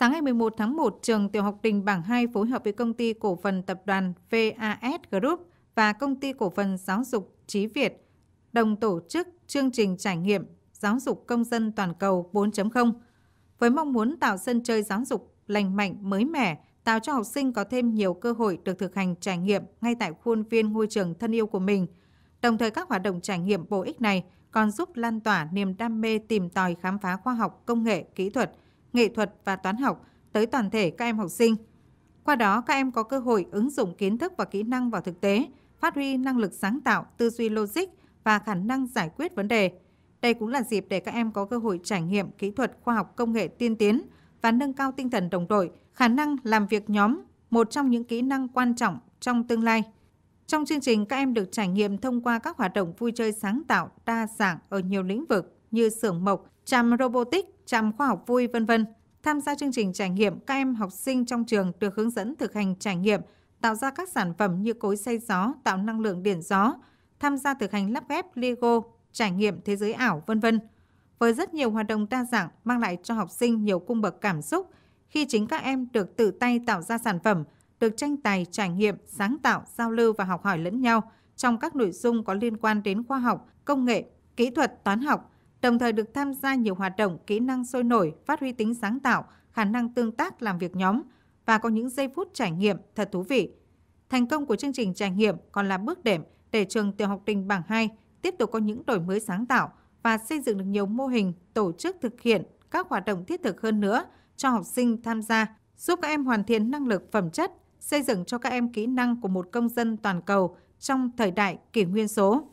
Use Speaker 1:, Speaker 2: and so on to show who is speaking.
Speaker 1: Sáng ngày 11 tháng 1, trường tiểu học Đình Bảng 2 phối hợp với công ty cổ phần tập đoàn VAS Group và công ty cổ phần giáo dục Trí Việt đồng tổ chức chương trình trải nghiệm giáo dục công dân toàn cầu 4.0 với mong muốn tạo sân chơi giáo dục lành mạnh, mới mẻ, tạo cho học sinh có thêm nhiều cơ hội được thực hành trải nghiệm ngay tại khuôn viên ngôi trường thân yêu của mình. Đồng thời các hoạt động trải nghiệm bổ ích này còn giúp lan tỏa niềm đam mê tìm tòi khám phá khoa học, công nghệ, kỹ thuật – nghệ thuật và toán học tới toàn thể các em học sinh. Qua đó, các em có cơ hội ứng dụng kiến thức và kỹ năng vào thực tế, phát huy năng lực sáng tạo, tư duy logic và khả năng giải quyết vấn đề. Đây cũng là dịp để các em có cơ hội trải nghiệm kỹ thuật khoa học công nghệ tiên tiến và nâng cao tinh thần đồng đội, khả năng làm việc nhóm, một trong những kỹ năng quan trọng trong tương lai. Trong chương trình, các em được trải nghiệm thông qua các hoạt động vui chơi sáng tạo đa dạng ở nhiều lĩnh vực như xưởng mộc, trạm robotic, trạm khoa học vui vân vân. Tham gia chương trình trải nghiệm, các em học sinh trong trường được hướng dẫn thực hành trải nghiệm, tạo ra các sản phẩm như cối xay gió, tạo năng lượng điện gió, tham gia thực hành lắp ghép Lego, trải nghiệm thế giới ảo vân vân. Với rất nhiều hoạt động đa dạng mang lại cho học sinh nhiều cung bậc cảm xúc khi chính các em được tự tay tạo ra sản phẩm, được tranh tài, trải nghiệm, sáng tạo, giao lưu và học hỏi lẫn nhau trong các nội dung có liên quan đến khoa học, công nghệ, kỹ thuật, toán học, đồng thời được tham gia nhiều hoạt động, kỹ năng sôi nổi, phát huy tính sáng tạo, khả năng tương tác làm việc nhóm và có những giây phút trải nghiệm thật thú vị. Thành công của chương trình trải nghiệm còn là bước đệm để trường tiểu học Đình bảng 2 tiếp tục có những đổi mới sáng tạo và xây dựng được nhiều mô hình tổ chức thực hiện các hoạt động thiết thực hơn nữa cho học sinh tham gia, giúp các em hoàn thiện năng lực phẩm chất, xây dựng cho các em kỹ năng của một công dân toàn cầu trong thời đại kỷ nguyên số.